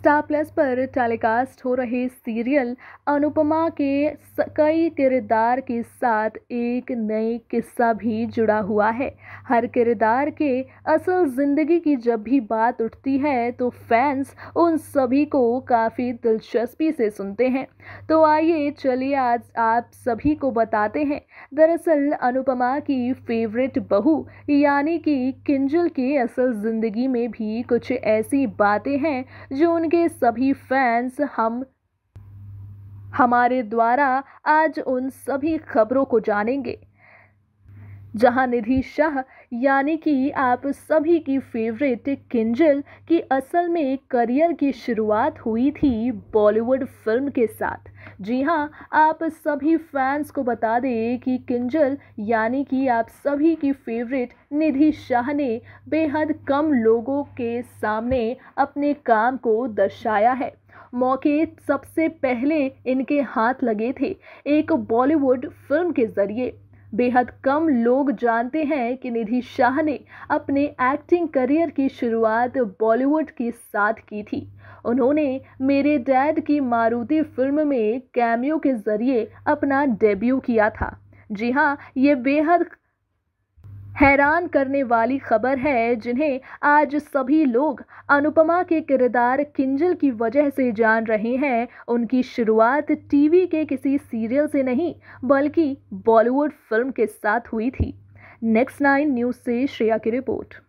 star plus पर telecast हो रहे सीरियल अनुपमा के कई किरदार के साथ एक नए किस्सा भी जुड़ा हुआ है हर किरदार के असल ज़िंदगी की जब भी बात उठती है तो फैंस उन सभी को काफ़ी दिलचस्पी से सुनते हैं तो आइए चलिए आज आप सभी को बताते हैं दरअसल अनुपमा की फेवरेट बहू यानी कि किंजल की असल ज़िंदगी में भी कुछ ऐसी बातें हैं जो उन उनके सभी फैंस हम हमारे द्वारा आज उन सभी खबरों को जानेंगे जहां निधि शाह यानी कि आप सभी की फेवरेट किंजल की असल में करियर की शुरुआत हुई थी बॉलीवुड फिल्म के साथ जी हाँ आप सभी फैंस को बता दें कि किंजल यानी कि आप सभी की फेवरेट निधि शाह ने बेहद कम लोगों के सामने अपने काम को दर्शाया है मौके सबसे पहले इनके हाथ लगे थे एक बॉलीवुड फिल्म के ज़रिए बेहद कम लोग जानते हैं कि निधि शाह ने अपने एक्टिंग करियर की शुरुआत बॉलीवुड के साथ की थी उन्होंने मेरे डैड की मारुति फिल्म में कैमियो के जरिए अपना डेब्यू किया था जी हाँ ये बेहद हैरान करने वाली खबर है जिन्हें आज सभी लोग अनुपमा के किरदार किंजल की वजह से जान रहे हैं उनकी शुरुआत टीवी के किसी सीरियल से नहीं बल्कि बॉलीवुड फिल्म के साथ हुई थी नेक्स्ट नाइन न्यूज़ से श्रेया की रिपोर्ट